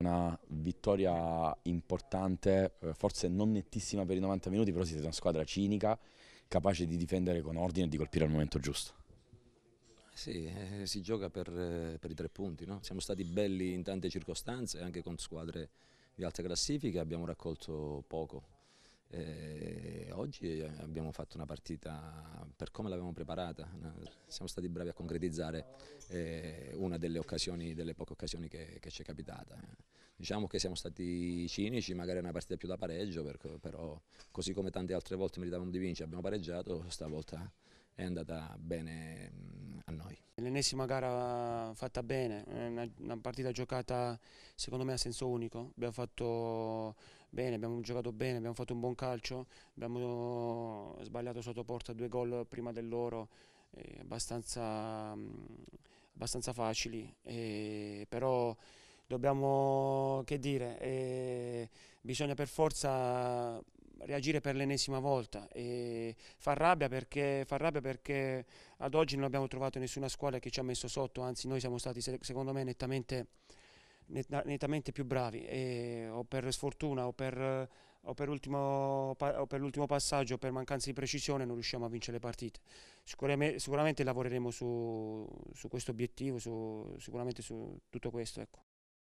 Una vittoria importante, eh, forse non nettissima per i 90 minuti, però siete una squadra cinica, capace di difendere con ordine e di colpire al momento giusto. Sì, eh, si gioca per, eh, per, i tre punti, no? siamo stati belli in tante circostanze, anche con squadre di alta classifica, abbiamo raccolto poco. E eh, oggi abbiamo fatto una partita per come l'avevamo preparata, siamo stati bravi a concretizzare una delle, occasioni, delle poche occasioni che, che ci è capitata. Diciamo che siamo stati cinici, magari è una partita più da pareggio, però così come tante altre volte meritavamo di vincere, abbiamo pareggiato, stavolta è andata bene mm, a noi. L'ennesima gara fatta bene, una, una, partita giocata secondo me a senso unico, abbiamo fatto bene, abbiamo giocato bene, abbiamo fatto un buon calcio, abbiamo sbagliato sotto porta due gol prima dell'oro, eh, abbastanza, mm, abbastanza facili, eh, però dobbiamo, che dire, eh, bisogna per forza reagire per l'ennesima volta e fa rabbia, perché, fa rabbia perché ad oggi non abbiamo trovato nessuna squadra che ci ha messo sotto, anzi noi siamo stati secondo me nettamente, nettamente più bravi e, o per sfortuna o per, o per, l'ultimo, o per l'ultimo passaggio o per mancanza di precisione non riusciamo a vincere le partite. Sicuramente, sicuramente lavoreremo su, su questo obiettivo, su, sicuramente su tutto questo. Ecco.